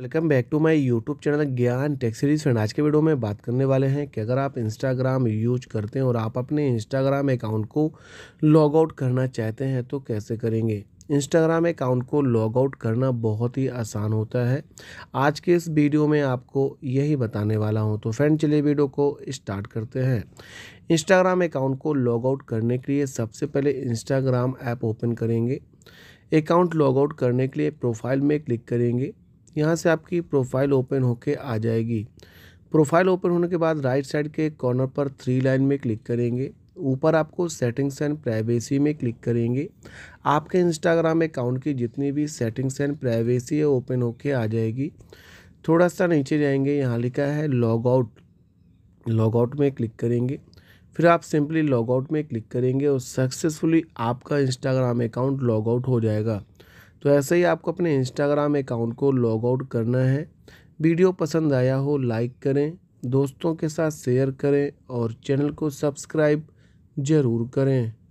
welcome back to my YouTube channel Gyan tech series friend आज के video में बात करने वाले हैं कि अगर आप इंस्टाग्राम यूज करते हैं और आप अपने इंस्टाग्राम अकाउंट को लॉग आउट करना चाहते हैं तो कैसे करेंगे इंस्टाग्राम अकाउंट को लॉग आउट करना बहुत ही आसान होता है आज के इस वीडियो में आपको यही बताने वाला हूँ तो फ्रेंड चलिए वीडियो को स्टार्ट करते हैं इंस्टाग्राम अकाउंट को लॉग आउट करने के लिए सबसे पहले इंस्टाग्राम ऐप ओपन करेंगे अकाउंट लॉग आउट करने के लिए प्रोफाइल में क्लिक करेंगे यहाँ से आपकी प्रोफाइल ओपन होके आ जाएगी प्रोफाइल ओपन होने के बाद राइट साइड के कॉर्नर पर थ्री लाइन में क्लिक करेंगे ऊपर आपको सेटिंग्स एंड प्राइवेसी में क्लिक करेंगे आपके इंस्टाग्राम अकाउंट की जितनी भी सेटिंग्स एंड प्राइवेसी है ओपन होके आ जाएगी थोड़ा सा नीचे जाएंगे यहाँ लिखा है लॉग आउट लॉग आउट में क्लिक करेंगे फिर आप सिंपली लॉग आउट में क्लिक करेंगे और सक्सेसफुली आपका इंस्टाग्राम अकाउंट लॉग आउट हो जाएगा तो ऐसे ही आपको अपने इंस्टाग्राम अकाउंट को लॉग आउट करना है वीडियो पसंद आया हो लाइक करें दोस्तों के साथ शेयर करें और चैनल को सब्सक्राइब ज़रूर करें